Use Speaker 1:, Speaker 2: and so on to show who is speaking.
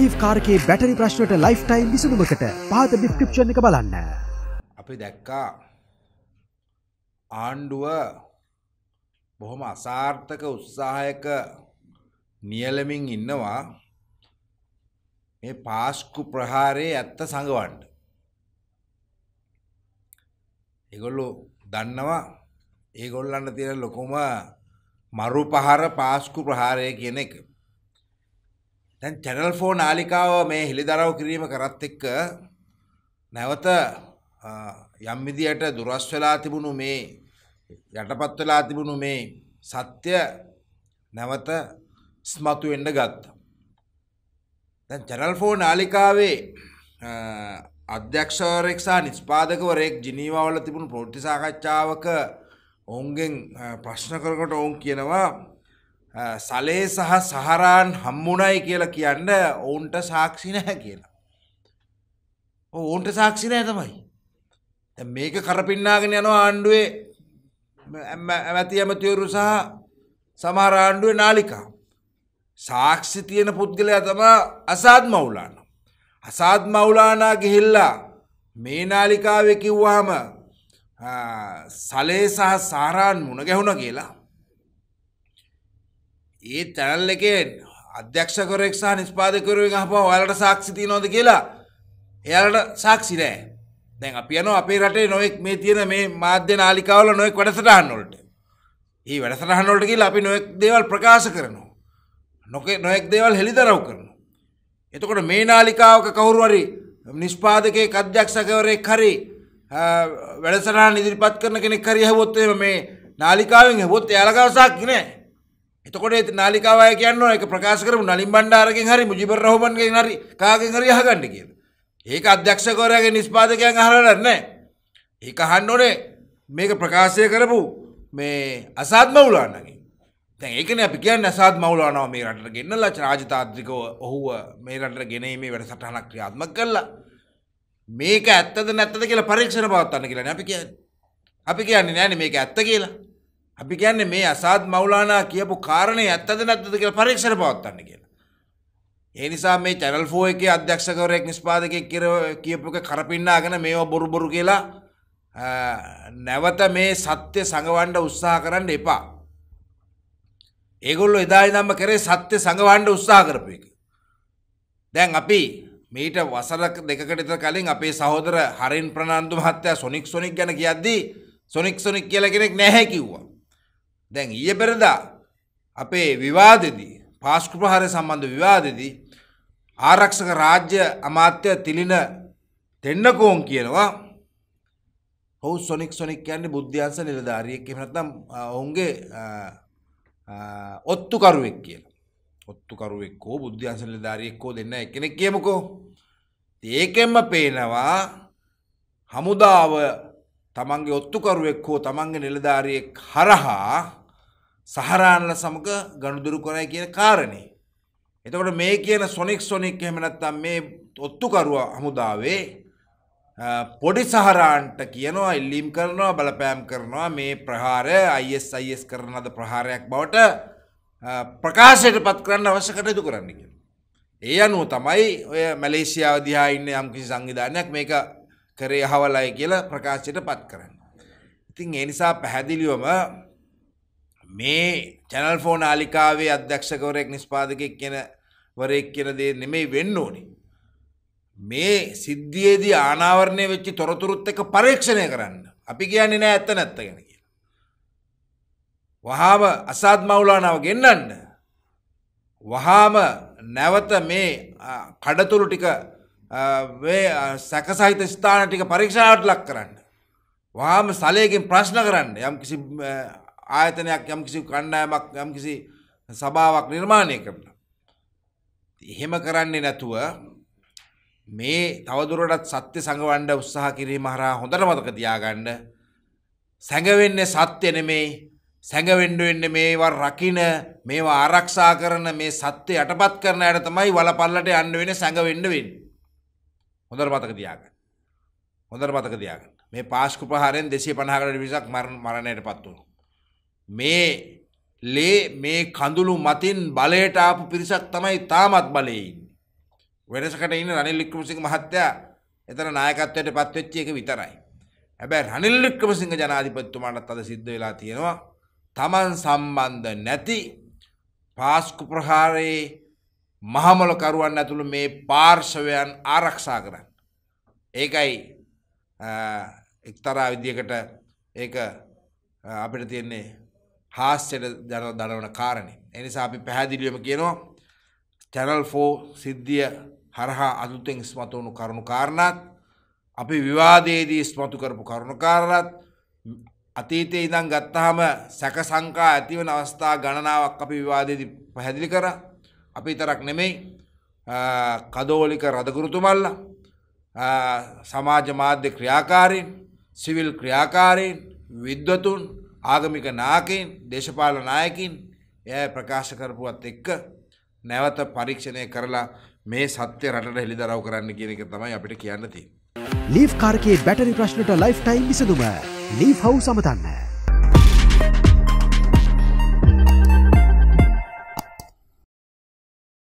Speaker 1: ඒකාරකේ battery ප්‍රශ්නට lifetime විසුමකට පාත ඩිස්ක්‍රප්ෂණ එක බලන්න. අපි දැක්කා ආණ්ඩුව බොහොම අසාර්ථක උත්සාහයක නියලමින් ඉන්නවා මේ පාස්කු ප්‍රහාරයේ ඇත්ත සඟවන්න. ඒගොල්ලෝ දන්නවා ඒගොල්ලන්න තියෙන ලොකුම මරු පහර පාස්කු ප්‍රහාරය කියන එක. දැන් චැනල් ෆෝ නාලිකාව මේ හෙළිදරව් කිරීම කරත් එක්ක නැවත යම් විදියට දුරස් වෙලා තිබුණු මේ යටපත් වෙලා තිබුණු මේ සත්‍ය නැවත ස්මතු වෙන්න ගත්තා. දැන් චැනල් ෆෝ නාලිකාවේ අධ්‍යක්ෂවරෙක් සහ නිස්පාදකවරයෙක් ජිනීවාවල තිබුණු ප්‍රෘති සාකච්ඡාවක ඔවුන්ගෙන් ප්‍රශ්න කරකට ඔවුන් කියනවා සලේ සහ සහරාන් හම්මුණයි කියලා කියන්න ඔවුන්ට සාක්ෂි නැහැ කියලා. ඔවුන්ට සාක්ෂි නෑ තමයි. මේක කරපින්නාගෙන යනවා ආණ්ඩුවේ ඇමැති ඇමතිවරු සහ සමහර ආණ්ඩුවේ නාලිකා. සාක්ෂි තියෙන පුද්ගලයා තමා අසාත් මවුලාන. අසාත් මවුලානා ගිහිල්ලා මේ නාලිකාවේ කිව්වාම සලේ සහ සාරාන් මුණ ගැහුණ කියලා ඒ තැනල් එකේ අධ්‍යක්ෂකරෙක් සහ නිස්පාදකරුවෙන් අහප ඔයාලට සාක්ෂි තියනොද කියලා එයාලට සාක්ෂි නෑ දැන් අපි යනවා අපේ රටේ නොයෙක් මේ තියෙන මේ මාධ්‍ය නාලිකාවල නොයෙක් වැඩසටහන් වලට. ඒ වැඩසටහන් වලට කියලා අපි නොයෙක් දේවල් ප්‍රකාශ කරනවා. නොකේ නොයෙක් දේවල් හෙළිදරව් කරනවා. එතකොට මේ නාලිකාවක කවුරු හරි නිෂ්පාදකයෙක් අධ්‍යක්ෂකවරයෙක් හරි වැඩසටහන ඉදිරිපත් කරන කෙනෙක් හරි ඇහුවොත් එහෙම මේ නාලිකාවෙන් ඇහුවොත් එයාලා ගාව සාක්ෂි නෑ. එතකොට ඇති නාලිකාවය කියන්න එක ප්‍රකාශ කරම නලින් බණ්ඩාරගෙන් හරි මුජිබර රහමන්ගෙන් හරි කාගෙන් හරි අහගන්න කියල ඒක අධ්‍යක්ෂකවරයාගේ නිස්පාදකයන් අහරන්න ඒක අහන්න ඕනේ මේක ප්‍රකාශය කරපු මේ අසාත් මවුලානගේ තැන් ඒකන අපි කියන්න අසාත් මවුලානාව මේ රට ගෙන්නල රාජතාත්‍රිකව ඔහුව මේ රට ගෙනීමේ වැඩ සටහනක් ක්‍රියාත්ම කල්ලා මේක ඇත්තද නැත්තද කියලා පරීක්ෂණ පවත්වන්න කියලා අපි කියන්න අපි කියන්නේ නෑන මේක ඇත්ත කියලා අපි කියන්නේ මේ අසාත් මවුලානා කියපු කාරණේ ඇත්තද නැද්ද කියලා පරීක්ෂණ පවත්වන්න කියලා. ඒ නිසා මේ චැනල් 4 එකේ අධ්‍යක්ෂකවරයෙක් නිෂ්පාදකයෙක් කියපු එක කරපින්නාගෙන මේවා බොරු බොරු කියලා නැවත මේ සත්‍ය සංගවන්න උත්සාහ කරන්න එපා. ඒගොල්ලෝ එදා ඉඳන්ම කරේ සත්‍ය සංගවන්න උත්සාහ කරපු එක. දැන් අපි මීට වසරක් දෙකකට විතර කලින් අපේ සහෝදර හරින් ප්‍රනාන්දු මහත්තයා සොනික් සොනික් ගැන කියද්දී සොනික් සොනික් කියලා කෙනෙක් නැහැ කිව්වා. දැන් ඊය පෙරදා අපේ විවාදෙදී පාස්කු ප්‍රහාරය සම්බන්ධ විවාදෙදී ආරක්ෂක රාජ්‍ය අමාත්‍ය තිලින දෙන්නකෝන් කියනවා ඔහු සොනික් සොනික් කියන්නේ බුද්ධ්‍යන්ස නිලධාරියෙක් එහෙම නැත්නම් ඔවුන්ගේ ඔත්තුකරුවෙක් කියලා. ඔත්තුකරුවෙක් හෝ බුද්ධ්‍යන්ස නිලධාරියෙක් හෝ දෙන්න එකෙනෙක් කියමුකෝ. ඒකෙන්ම පේනවා හමුදාව තමන්ගේ ඔත්තුකරුවෙක් හෝ තමන්ගේ නිලධාරියෙක් හරහා සහරාන්ල සමග ගණුදුරු කරයි කියන කාරණේ. එතකොට මේ කියන සොනික් සොනික් එහෙමනත්තම් මේ ඔත්තුකරුව හමුදාවේ පොඩි සහරාන්ට කියනවා ඉල්ලීම් කරනවා බලපෑම් කරනවා මේ ප්‍රහාරය අයිස් කරන අද ප්‍රහාරයක් බවට ප්‍රකාශයට පත් කරන්න අවශ්‍ය කටයුතු කරන්න කිය. ඒ අනුව තමයි ඔය මැලේසියාව දිහා ඉන්න යම්කිසි සංවිධානයක් මේක කරේ අහවලයි කියලා ප්‍රකාශයට පත් කරන්න. ඉතින් ඒ නිසා පැහැදිලිවම මේ චැනල් ෆෝ නාලිකාවේ අධ්‍යක්ෂකවරයෙක් නිස්පාදකෙක් කියන වරයෙක් කියන දේ නෙමෙයි වෙන්න ඕනි. මේ සිද්ධියේදී ආනාවරණය වෙච්චි තොරතුරුත් එක පරීක්ෂණය කරන්න. අපි කියන්නේ නෑ ඇත්ත නැත්ත ගැන කියලා. වහාම අසාද් මවුලානාව ගෙන්නන්න. වහාම නැවත මේ කඩතුළු ටික සැකසහිත ස්ථාන ටික පරීක්ෂාවට ලක් කරන්න. වහාම සලයකින් ප්‍රශ්න කරන්න යම් කිසි ආයතනයක් යම්කිසි කණ්ඩායමක් යම්කිසි සභාවක් නිර්මාණය කරන. එහෙම කරන්නේ නැතුව මේ තවදුරටත් සත්‍ය සඟවන්ඩ උත්සාහ කිරීම හරා හොඳට මතක තියාගන්න සැඟවෙන්නේ සත්‍ය නෙමේ සැඟවෙන්ඩ වෙන්න මේවා රකින මේවා ආරක්ෂා කරන මේ සත්‍ය යටපත් කරන අයට තමයි වලපල්ලට යන්න වෙන සැඟවෙන්න වෙන්න. හොඳට මතක තියාගන්න. හොඳට මතක තියාගන්න. මේ පාස්කු ප්‍රහාරයෙන් දෙසිය පණහකට විසක් මරණයට පත් වුණා. මේ ලේ මේ කඳුළු මතින් බලයට ආපු පිරිසක් තමයි තාමත් බලයඉන්න. වෙනසකට ඉන්න රනිල් වික්‍රමසිංහ මහත්තයා එතන නායකත්වයට පත්වෙච්ච එක විතරයි. හැබැයි රනිල් වික්‍රමසිංහ ජනාධිපතිතුමාටත් අද සිද්ධ වෙලා තියෙනවා. Taman සම්බන්ධ නැති පාස්කු ප්‍රහාරයේ මහමලකරුවන් ඇතුළු මේ පාර්ශවයන් ආරක්ෂා කරන්න. ඒකයි එක්තරා විදියකට ඒක අපිට තියෙන්නේ හාස්්‍යයට දන දනවන කාරණය. එනිසා අපි පැහැදිලියම කියනවා චැනල් ෆෝ සිද්ධිය හරහා අදුතෙන් ස්මතුවුණු කරුණු කාරණත් අපි විවාදයේදී ස්මතු කරපු කරුණු කාරණත් අතීතය ඉදන් ගත්තහම සැක සංකා ඇතිවන අවස්ථා ගණනාවක් අපි විවාදයේදී පැහැදිලි කර අපි තරක් නෙමෙයි කදෝලික රදගුරුතුමල්ල සමාජ මාධ්‍ය ක්‍රියාකාරීන් සිවිල් ක්‍රියාකාරීන් විද්වතුන් ආගමික නායකයින් දේශපාලන නායකින් එය ප්‍රකාශ කරපුවත් එක්ක නැවත පරීක්ෂණය කරලා මේ සත්‍ය රටට හෙළිදරව් කරන්න කියන එක තමයි අපිට කියන්න තියෙන්නේ. ලීෆ් කාර්කේ බැටරි ප්‍රශ්නට ලයිෆ් ටයිම් විසඳුම ලීෆ් හවුස් සමතන්න.